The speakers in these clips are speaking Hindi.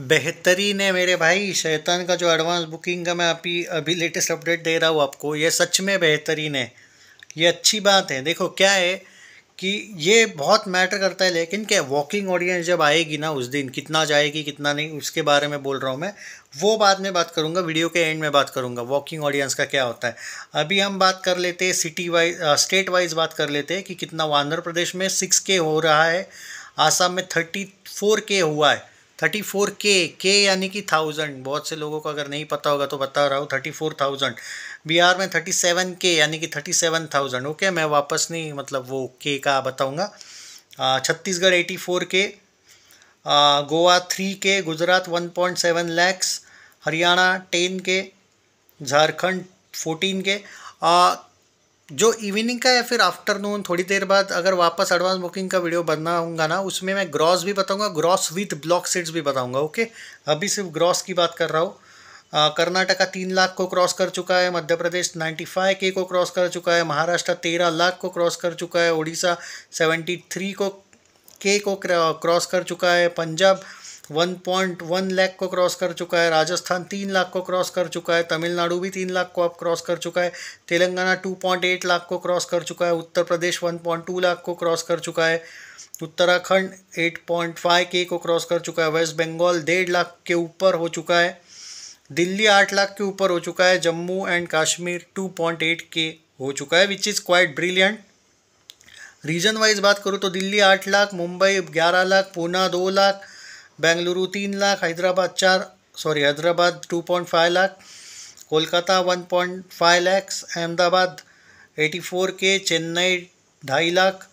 बेहतरीन है मेरे भाई शैतान का जो एडवांस बुकिंग का मैं अभी अभी लेटेस्ट अपडेट दे रहा हूँ आपको ये सच में बेहतरीन है ये अच्छी बात है देखो क्या है कि ये बहुत मैटर करता है लेकिन क्या वॉकिंग ऑडियंस जब आएगी ना उस दिन कितना जाएगी कितना नहीं उसके बारे में बोल रहा हूँ मैं वो बाद में बात करूँगा वीडियो के एंड में बात करूँगा वॉकिंग ऑडियंस का क्या होता है अभी हम बात कर लेते हैं सिटी वाइज स्टेट वाइज बात कर लेते हैं कि कितना आंध्र प्रदेश में सिक्स के हो रहा है आसाम में थर्टी फोर के हुआ है थर्टी फोर के के यानी कि थाउजेंड बहुत से लोगों को अगर नहीं पता होगा तो बता रहा हूँ थर्टी फोर थाउजेंड बिहार में थर्टी सेवन के यानी कि थर्टी सेवन थाउजेंड ओके मैं वापस नहीं मतलब वो के का बताऊँगा छत्तीसगढ़ एटी फोर के Goa three K Gujarat one point seven lakhs Haryana ten K Jharkhand fourteen के जो इवनिंग का या फिर आफ्टरनून थोड़ी देर बाद अगर वापस एडवांस बुकिंग का वीडियो बनाऊंगा ना उसमें मैं ग्रॉस भी बताऊंगा ग्रॉस विथ ब्लॉक सीट्स भी बताऊंगा ओके अभी सिर्फ ग्रॉस की बात कर रहा हूँ कर्नाटका तीन लाख को क्रॉस कर चुका है मध्य प्रदेश नाइन्टी फाइव के को क्रॉस कर चुका है महाराष्ट्र तेरह लाख को क्रॉस कर चुका है उड़ीसा सेवेंटी थ्री को के को क्रॉस कर चुका है पंजाब वन पॉइंट वन को क्रॉस कर चुका है राजस्थान तीन लाख को क्रॉस कर चुका है तमिलनाडु भी तीन लाख को अब क्रॉस कर चुका है Telangana two point eight lakh को क्रॉस कर चुका है Uttar Pradesh one point two lakh को क्रॉस कर चुका है उत्तराखंड एट पॉइंट फाइव के को क्रॉस कर चुका है वेस्ट बंगाल डेढ़ लाख के ऊपर हो चुका है दिल्ली आठ लाख के ऊपर हो चुका है Jammu and Kashmir two point eight K हो चुका है which is quite brilliant region wise बात करूँ तो दिल्ली आठ लाख मुंबई ग्यारह लाख पूना दो लाख बेंगलुरु तीन लाख हैदराबाद चार sorry Hyderabad two point five lakh Kolkata one point five lakhs Ahmedabad eighty four K Chennai ढाई लाख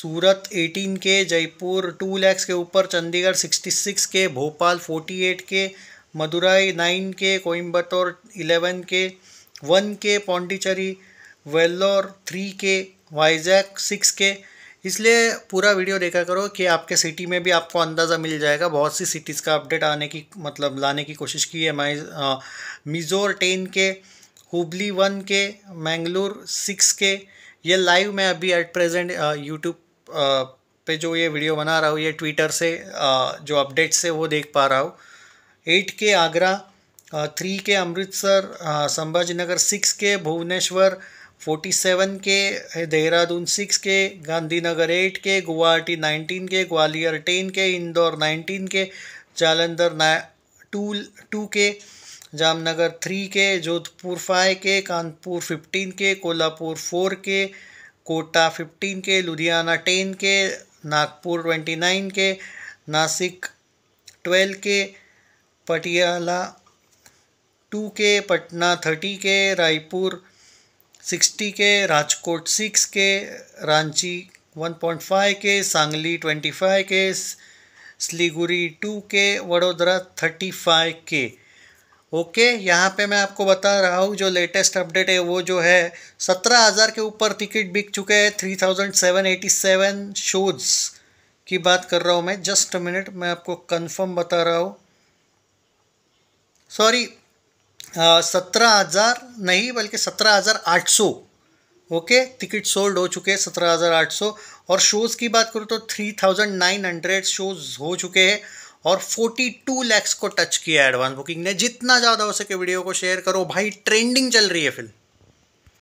सूरत एटीन के जयपुर टू लैक्स के ऊपर चंडीगढ़ सिक्सटी सिक्स के भोपाल फोर्टी एट के मदुराई नाइन के कोयम्बटोर इलेवन के वन के पौंडीचेरी वेल्लोर थ्री के वाइजैक सिक्स के इसलिए पूरा वीडियो देखा करो कि आपके सिटी में भी आपको अंदाज़ा मिल जाएगा बहुत सी सिटीज़ का अपडेट आने की मतलब लाने की कोशिश की है मैं मिज़ोर टेन के हुबली वन के मैंगलोर सिक्स के ये लाइव मैं अभी एट प्रेजेंट यूट्यूब पे जो ये वीडियो बना रहा हूँ ये ट्विटर से जो अपडेट्स है वो देख पा रहा हूँ एट के आगरा थ्री के अमृतसर संभाजी नगर सिक्स के भुवनेश्वर फोर्टी सेवन के देहरादून सिक्स के गांधीनगर एट के गुवाहाटी नाइनटीन के ग्वालियर टेन के इंदौर नाइनटीन के जालंधर ना टू टू के जामनगर थ्री के जोधपुर फाइव के कानपुर फिफ्टीन के कोल्हापुर फोर के कोटा फिफ्टीन के लुधियाना टेन के नागपुर ट्वेंटी नाइन के नासिक ट्वेल्व के पटियाला टू के पटना थर्टी के रायपुर सिक्सटी के राजकोट सिक्स के रांची वन पॉइंट फाइव के सांगली ट्वेंटी फाइव के Siliguri two K Vadodara thirty five K okay यहाँ पे मैं आपको बता रहा हूँ जो लेटेस्ट अपडेट है वो जो है सत्रह हज़ार के ऊपर टिकट बिक चुके हैं three thousand seven eighty seven shows की बात कर रहा हूँ मैं जस्ट मिनट मैं आपको कंफर्म बता रहा हूँ सॉरी सत्रह हज़ार नहीं बल्कि सत्रह हज़ार आठ सौ ओके टिकट सोल्ड हो चुके हैं सत्रह हज़ार आठ सौ और शोज़ की बात करूँ तो three thousand nine hundred shows हो चुके हैं और फोर्टी टू लैक्स को टच किया एडवांस बुकिंग ने जितना ज़्यादा हो सके वीडियो को शेयर करो भाई ट्रेंडिंग चल रही है फिल्म